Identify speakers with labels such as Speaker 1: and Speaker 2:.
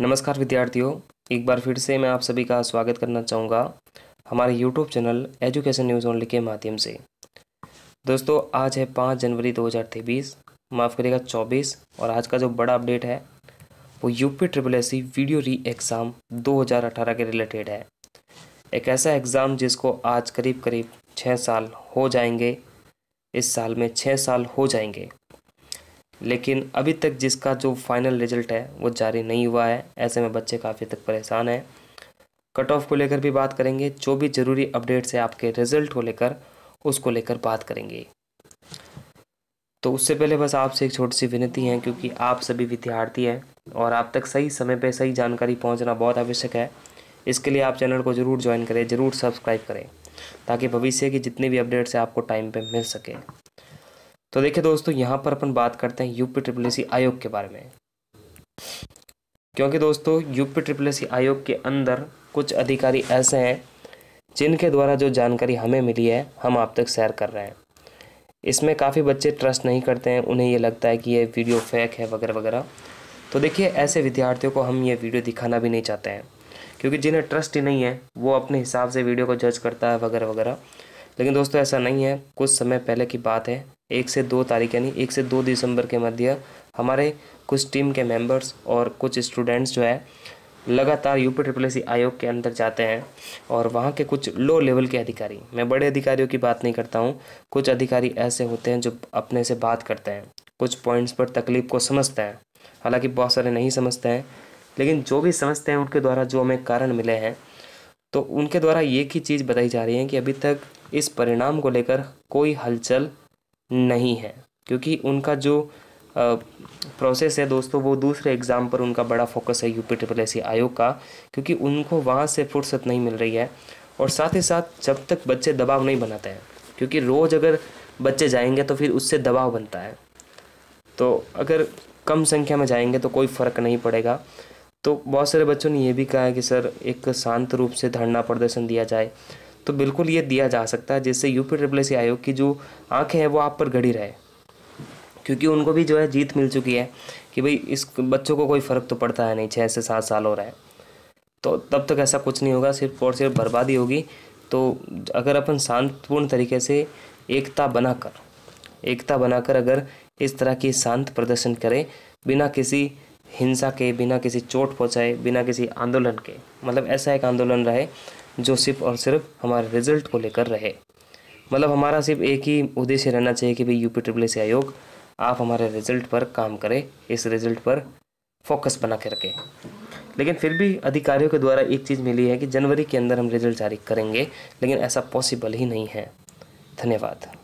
Speaker 1: नमस्कार विद्यार्थियों एक बार फिर से मैं आप सभी का स्वागत करना चाहूँगा हमारे YouTube channel education news only के माध्यम से दोस्तों आज है पाँच जनवरी दो हज़ार तेईस माफ़ करिएगा चौबीस और आज का जो बड़ा अपडेट है वो UP triple S VDO re exam दो हज़ार अठारह के रिलेटेड है एक ऐसा एग्ज़ाम जिसको आज करीब करीब छः साल हो जाएंगे इस साल में छः साल हो जाएंगे लेकिन अभी तक जिसका जो फाइनल रिजल्ट है वो जारी नहीं हुआ है ऐसे में बच्चे काफ़ी तक परेशान हैं कट ऑफ को लेकर भी बात करेंगे जो भी ज़रूरी अपडेट्स है आपके रिजल्ट को लेकर उसको लेकर बात करेंगे तो उससे पहले बस आपसे एक छोटी सी विनती है क्योंकि आप सभी विद्यार्थी हैं और आप तक सही समय पर सही जानकारी पहुँचना बहुत आवश्यक है इसके लिए आप चैनल को ज़रूर ज्वाइन करें ज़रूर सब्सक्राइब करें ताकि भविष्य की जितनी भी अपडेट्स हैं आपको टाइम पर मिल सके तो देखिए दोस्तों यहाँ पर अपन बात करते हैं यूपी ट्रिपल सी आयोग के बारे में क्योंकि दोस्तों यूपी ट्रिपल सी आयोग के अंदर कुछ अधिकारी ऐसे हैं जिनके द्वारा जो जानकारी हमें मिली है हम आप तक शेयर कर रहे हैं इसमें काफ़ी बच्चे ट्रस्ट नहीं करते हैं उन्हें ये लगता है कि ये वीडियो फेक है वगैरह वगैरह तो देखिए ऐसे विद्यार्थियों को हम ये वीडियो दिखाना भी नहीं चाहते हैं क्योंकि जिन्हें ट्रस्ट ही नहीं है वो अपने हिसाब से वीडियो को जज करता है वगैरह वगैरह लेकिन दोस्तों ऐसा नहीं है कुछ समय पहले की बात है एक से दो तारीख यानी एक से दो दिसंबर के मध्य हमारे कुछ टीम के मेंबर्स और कुछ स्टूडेंट्स जो है लगातार यूपी ट्रिपल सी आयोग के अंदर जाते हैं और वहाँ के कुछ लो लेवल के अधिकारी मैं बड़े अधिकारियों की बात नहीं करता हूँ कुछ अधिकारी ऐसे होते हैं जो अपने से बात करते हैं कुछ पॉइंट्स पर तकलीफ को समझते हैं हालांकि बहुत सारे नहीं समझते हैं लेकिन जो भी समझते हैं उनके द्वारा जो हमें कारण मिले हैं तो उनके द्वारा एक ही चीज़ बताई जा रही है कि अभी तक इस परिणाम को लेकर कोई हलचल नहीं है क्योंकि उनका जो प्रोसेस है दोस्तों वो दूसरे एग्ज़ाम पर उनका बड़ा फोकस है यूपी ट्रिपल एस आयोग का क्योंकि उनको वहाँ से फुर्सत नहीं मिल रही है और साथ ही साथ जब तक बच्चे दबाव नहीं बनाते हैं क्योंकि रोज़ अगर बच्चे जाएंगे तो फिर उससे दबाव बनता है तो अगर कम संख्या में जाएंगे तो कोई फ़र्क नहीं पड़ेगा तो बहुत सारे बच्चों ने यह भी कहा है कि सर एक शांत रूप से धरना प्रदर्शन दिया जाए तो बिल्कुल ये दिया जा सकता है जिससे यूपी ट्रिपल सी आयोग की जो आंखें हैं वो आप पर घड़ी रहे क्योंकि उनको भी जो है जीत मिल चुकी है कि भाई इस बच्चों को कोई फ़र्क तो पड़ता है नहीं छः से सात साल हो रहा है तो तब तक ऐसा कुछ नहीं होगा सिर्फ और सिर्फ बर्बादी होगी तो अगर अपन शांतपूर्ण तरीके से एकता बनाकर एकता बनाकर अगर इस तरह की शांत प्रदर्शन करें बिना किसी हिंसा के बिना किसी चोट पहुंचाए बिना किसी आंदोलन के मतलब ऐसा एक आंदोलन रहे जो सिर्फ और सिर्फ हमारे रिजल्ट को लेकर रहे मतलब हमारा सिर्फ एक ही उद्देश्य रहना चाहिए कि भाई पी ट्रिपल से आयोग आप हमारे रिजल्ट पर काम करें इस रिजल्ट पर फोकस बना के रखें लेकिन फिर भी अधिकारियों के द्वारा एक चीज़ मिली है कि जनवरी के अंदर हम रिजल्ट जारी करेंगे लेकिन ऐसा पॉसिबल ही नहीं है धन्यवाद